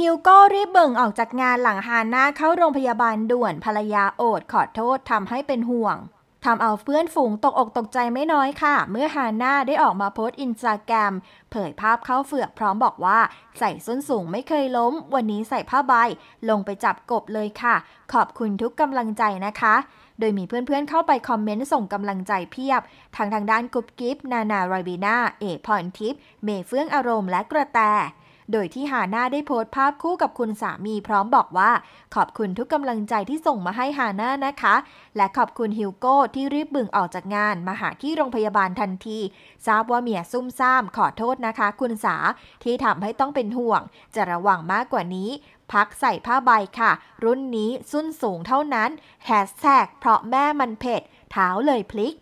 ฮิวโก้รีบเบิ่งออกจากงานหลังฮาน่าเข้าโรงพยาบาลด่วนภรรยาโอด ขอโทษทำให้เป็นห่วงทำเอาเพื่อนฝูงตกอกตกใจไม่น้อยค่ะ เมื่อฮาน่าได้ออกมาโพสต์อินสตาแกรม เผยภาพเข้าเฟือกพร้อมบอกว่า ใส่ส้นสูงไม่เคยล้ม วันนี้ใส่ผ้าใบ ลงไปจับกบเลยค่ะ ขอบคุณทุกกำลังใจนะคะ โดยมีเพื่อนๆเเข้าไปคอมเมนต์ส่งกำลังใจเพียบทางทางด้านกุ๊บกิ๊บนานารอยบีนาเอพรทิปเมเฟื่องอารมณ์และกระแตโดยที่ฮาน่าได้โพสต์ภาพคู่กับคุณสามีพร้อมบอกว่า ขอบคุณทุกกำลังใจที่ส่งมาให้ฮาน่านะคะ และขอบคุณฮิวโก้ที่รีบบึงออกจากงานมาหาที่โรงพยาบาลทันทีทราบว่าเมียซุ่มซ่ามขอโทษนะคะคุณสาที่ทำให้ต้องเป็นห่วง จะระวังมากกว่านี้ พักใส่ผ้าใบค่ะ รุ่นนี้ส้นสูงเท่านั้นแฮชแท็กเพราะแม่มันเผ็ดเท้าเลยพลิก